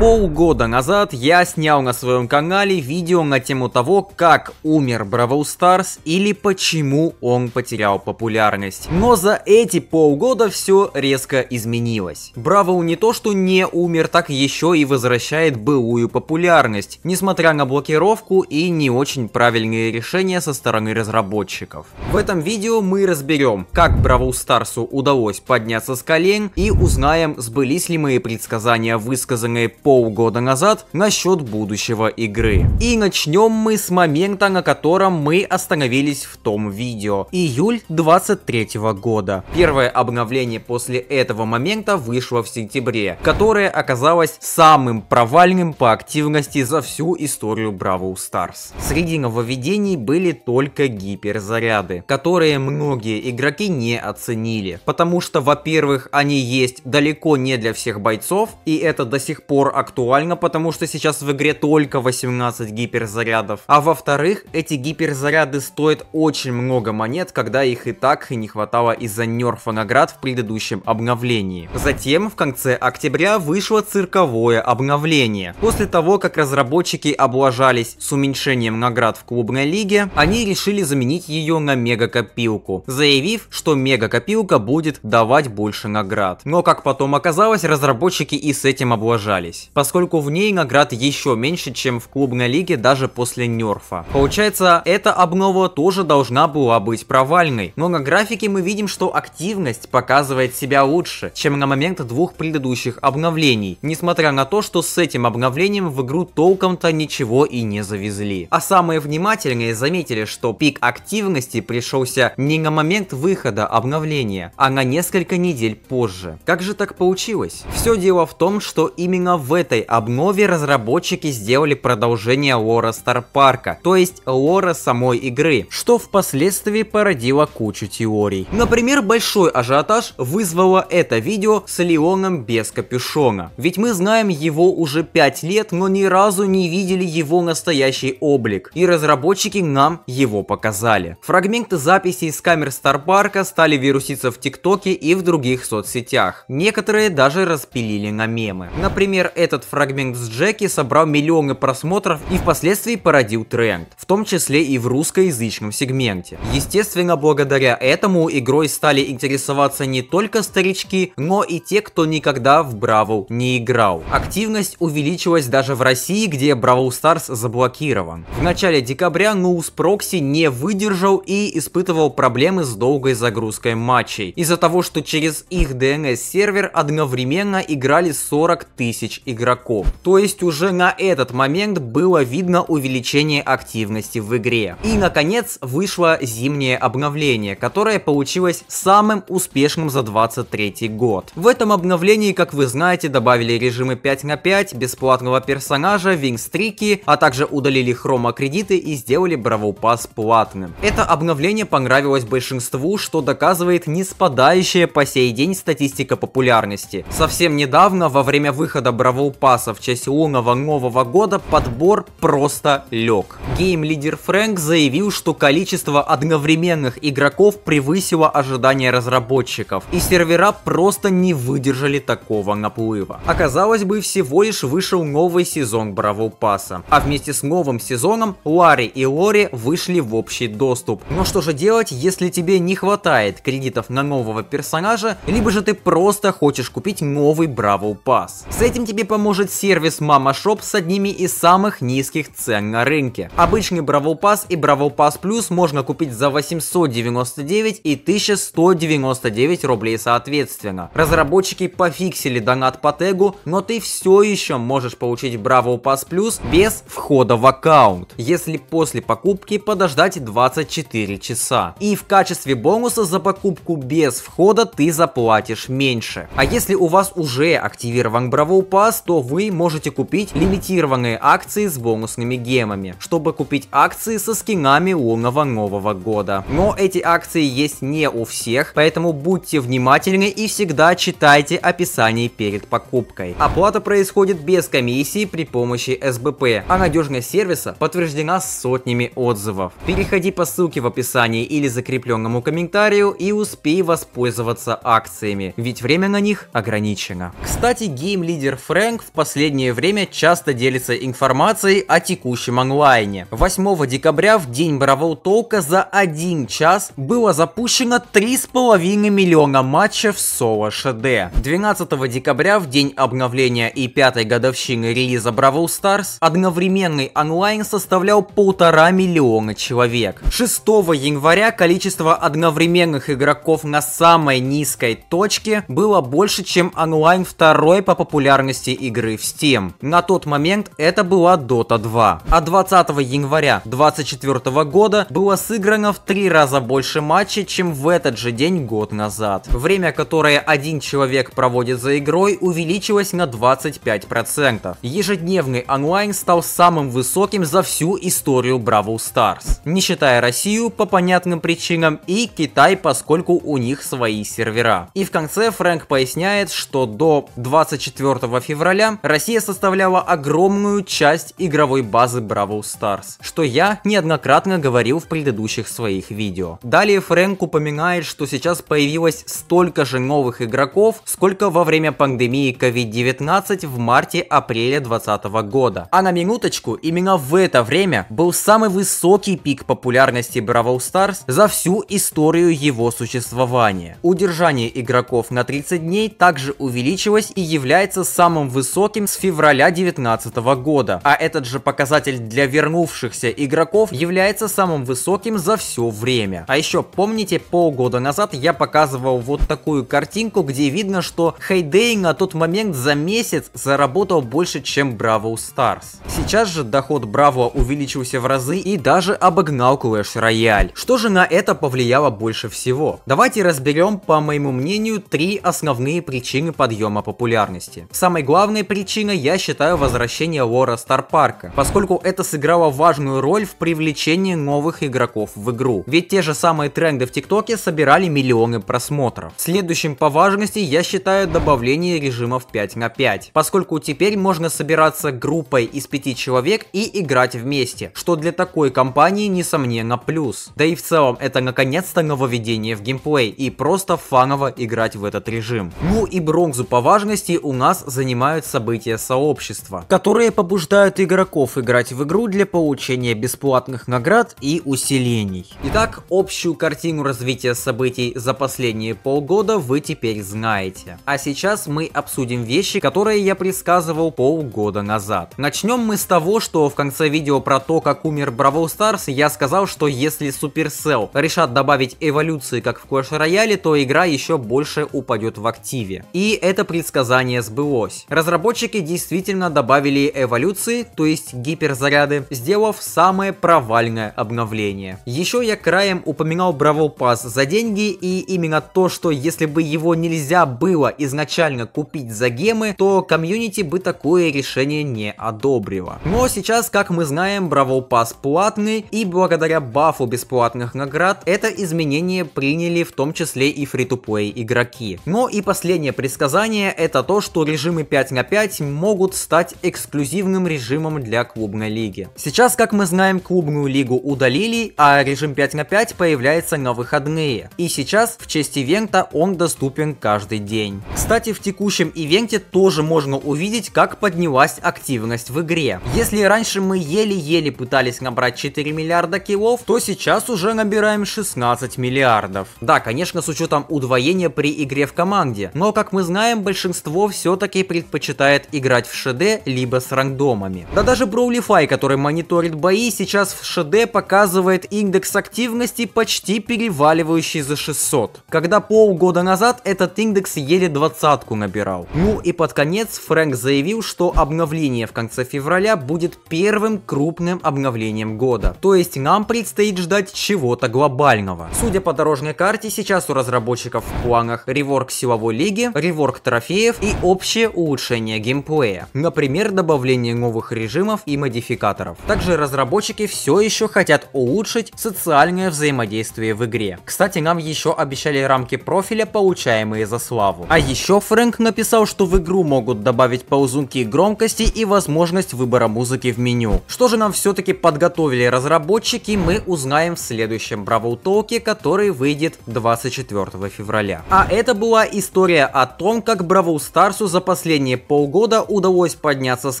Полгода назад я снял на своем канале видео на тему того, как умер Бравл Старс или почему он потерял популярность. Но за эти полгода все резко изменилось. Бравл не то что не умер, так еще и возвращает былую популярность, несмотря на блокировку и не очень правильные решения со стороны разработчиков. В этом видео мы разберем, как Бравл Старсу удалось подняться с колен и узнаем, сбылись ли мои предсказания, высказанные полгода назад насчет будущего игры. И начнем мы с момента, на котором мы остановились в том видео. Июль 23 года. Первое обновление после этого момента вышло в сентябре, которое оказалось самым провальным по активности за всю историю Бравл Старс. Среди нововведений были только гиперзаряды, которые многие игроки не оценили, потому что, во-первых, они есть далеко не для всех бойцов, и это до сих пор актуально, потому что сейчас в игре только 18 гиперзарядов. А во-вторых, эти гиперзаряды стоят очень много монет, когда их и так не хватало из-за нерфа наград в предыдущем обновлении. Затем, в конце октября, вышло цирковое обновление. После того, как разработчики облажались с уменьшением наград в клубной лиге, они решили заменить ее на мегакопилку, заявив, что мегакопилка будет давать больше наград. Но, как потом оказалось, разработчики и с этим облажались. 5, поскольку в ней наград еще меньше, чем в клубной лиге даже после нерфа. Получается, эта обнова тоже должна была быть провальной, но на графике мы видим, что активность показывает себя лучше, чем на момент двух предыдущих обновлений, несмотря на то, что с этим обновлением в игру толком-то ничего и не завезли. А самые внимательные заметили, что пик активности пришелся не на момент выхода обновления, а на несколько недель позже. Как же так получилось? Все дело в том, что именно в в этой обнове разработчики сделали продолжение лора Star Park, то есть лора самой игры, что впоследствии породило кучу теорий. Например, большой ажиотаж вызвало это видео с Леоном без капюшона. Ведь мы знаем его уже 5 лет, но ни разу не видели его настоящий облик, и разработчики нам его показали. Фрагменты записей из камер Старпарка стали вируситься в ТикТоке и в других соцсетях. Некоторые даже распилили на мемы. Например, этот фрагмент с Джеки собрал миллионы просмотров и впоследствии породил тренд, в том числе и в русскоязычном сегменте. Естественно, благодаря этому игрой стали интересоваться не только старички, но и те, кто никогда в Бравл не играл. Активность увеличилась даже в России, где Бравл Старс заблокирован. В начале декабря Ноус Прокси не выдержал и испытывал проблемы с долгой загрузкой матчей, из-за того, что через их DNS-сервер одновременно играли 40 тысяч игроков игроков. То есть уже на этот момент было видно увеличение активности в игре. И наконец вышло зимнее обновление, которое получилось самым успешным за 23 год. В этом обновлении, как вы знаете, добавили режимы 5 на 5, бесплатного персонажа, винстрики, а также удалили хромо и сделали Бравл Пас платным. Это обновление понравилось большинству, что доказывает не спадающая по сей день статистика популярности. Совсем недавно, во время выхода Бравл Battle Pass в честь лунного Нового года подбор просто лег. Гейм-лидер Фрэнк заявил, что количество одновременных игроков превысило ожидания разработчиков, и сервера просто не выдержали такого наплыва. Оказалось бы, всего лишь вышел новый сезон Бравл Пасса, а вместе с новым сезоном Ларри и Лори вышли в общий доступ. Но что же делать, если тебе не хватает кредитов на нового персонажа, либо же ты просто хочешь купить новый Бравл Пасс? С этим тебе поможет сервис Мама Шоп с одними из самых низких цен на рынке. Обычный Бравл Пас и Бравл Пас Плюс можно купить за 899 и 1199 рублей соответственно. Разработчики пофиксили донат по тегу, но ты все еще можешь получить Бравл Пас Плюс без входа в аккаунт, если после покупки подождать 24 часа. И в качестве бонуса за покупку без входа ты заплатишь меньше. А если у вас уже активирован Бравл Пас, вас, то вы можете купить лимитированные акции с бонусными гемами, чтобы купить акции со скинами лунного нового года. Но эти акции есть не у всех, поэтому будьте внимательны и всегда читайте описание перед покупкой. Оплата происходит без комиссии при помощи СБП, а надежность сервиса подтверждена сотнями отзывов. Переходи по ссылке в описании или закрепленному комментарию и успей воспользоваться акциями, ведь время на них ограничено. Кстати, гейм-лидер Фред Рэнк в последнее время часто делится информацией о текущем онлайне. 8 декабря в день Бравл Толка за один час было запущено 3,5 миллиона матчев соло ШД. 12 декабря в день обновления и пятой годовщины релиза Бравл Старс одновременный онлайн составлял полтора миллиона человек. 6 января количество одновременных игроков на самой низкой точке было больше, чем онлайн второй по популярности игры в Steam. На тот момент это была Dota 2. А 20 января 2024 года было сыграно в три раза больше матчей, чем в этот же день год назад. Время, которое один человек проводит за игрой, увеличилось на 25%. Ежедневный онлайн стал самым высоким за всю историю Бравл Stars, не считая Россию по понятным причинам и Китай, поскольку у них свои сервера. И в конце Фрэнк поясняет, что до 24 февраля февраля Россия составляла огромную часть игровой базы Бравл Старс, что я неоднократно говорил в предыдущих своих видео. Далее Фрэнк упоминает, что сейчас появилось столько же новых игроков, сколько во время пандемии COVID-19 в марте-апреле 2020 года. А на минуточку, именно в это время был самый высокий пик популярности Бравл Старс за всю историю его существования. Удержание игроков на 30 дней также увеличилось и является самым высоким с февраля 2019 года, а этот же показатель для вернувшихся игроков является самым высоким за все время. А еще помните, полгода назад я показывал вот такую картинку, где видно, что Heyday на тот момент за месяц заработал больше, чем Bravo Старс. Сейчас же доход Браво увеличился в разы и даже обогнал Clash Royale. Что же на это повлияло больше всего? Давайте разберем, по моему мнению, три основные причины подъема популярности. Самой главной главной причиной я считаю возвращение лора Старпарка, поскольку это сыграло важную роль в привлечении новых игроков в игру, ведь те же самые тренды в ТикТоке собирали миллионы просмотров. Следующим по важности я считаю добавление режимов 5 на 5, поскольку теперь можно собираться группой из 5 человек и играть вместе, что для такой компании несомненно плюс. Да и в целом это наконец-то нововведение в геймплей и просто фаново играть в этот режим. Ну и бронзу по важности у нас занимает напоминают события сообщества, которые побуждают игроков играть в игру для получения бесплатных наград и усилений. Итак, общую картину развития событий за последние полгода вы теперь знаете. А сейчас мы обсудим вещи, которые я предсказывал полгода назад. Начнем мы с того, что в конце видео про то, как умер Бравл Старс, я сказал, что если Supercell решат добавить эволюции как в Clash Royale, то игра еще больше упадет в активе. И это предсказание сбылось. Разработчики действительно добавили эволюции, то есть гиперзаряды, сделав самое провальное обновление. Еще я краем упоминал Бравл Pass за деньги, и именно то, что если бы его нельзя было изначально купить за гемы, то комьюнити бы такое решение не одобрило. Но сейчас, как мы знаем, Бравл Pass платный, и благодаря бафу бесплатных наград, это изменение приняли в том числе и фри-то-плей игроки. Но и последнее предсказание это то, что режимы 5 5 на 5 могут стать эксклюзивным режимом для клубной лиги. Сейчас, как мы знаем, клубную лигу удалили, а режим 5 на 5 появляется на выходные. И сейчас в честь ивента он доступен каждый день. Кстати, в текущем ивенте тоже можно увидеть, как поднялась активность в игре. Если раньше мы еле-еле пытались набрать 4 миллиарда килов, то сейчас уже набираем 16 миллиардов. Да, конечно, с учетом удвоения при игре в команде, но как мы знаем, большинство все-таки предпочитает предпочитает играть в ШД либо с рандомами. Да даже Броулифай, который мониторит бои, сейчас в ШД показывает индекс активности почти переваливающий за 600. Когда полгода назад этот индекс еле двадцатку набирал. Ну и под конец Фрэнк заявил, что обновление в конце февраля будет первым крупным обновлением года. То есть нам предстоит ждать чего-то глобального. Судя по дорожной карте, сейчас у разработчиков в планах реворк силовой лиги, реворк трофеев и общее улучшение улучшения геймплея, например, добавление новых режимов и модификаторов. Также разработчики все еще хотят улучшить социальное взаимодействие в игре. Кстати, нам еще обещали рамки профиля, получаемые за славу. А еще Фрэнк написал, что в игру могут добавить ползунки громкости и возможность выбора музыки в меню. Что же нам все-таки подготовили разработчики, мы узнаем в следующем Бравл Толке, который выйдет 24 февраля. А это была история о том, как Бравл Старсу за последние последние полгода удалось подняться с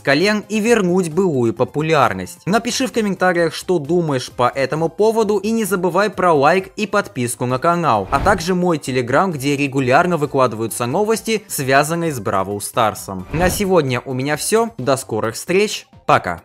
колен и вернуть былую популярность. Напиши в комментариях, что думаешь по этому поводу и не забывай про лайк и подписку на канал, а также мой телеграм, где регулярно выкладываются новости, связанные с Бравл Старсом. На сегодня у меня все, до скорых встреч, пока!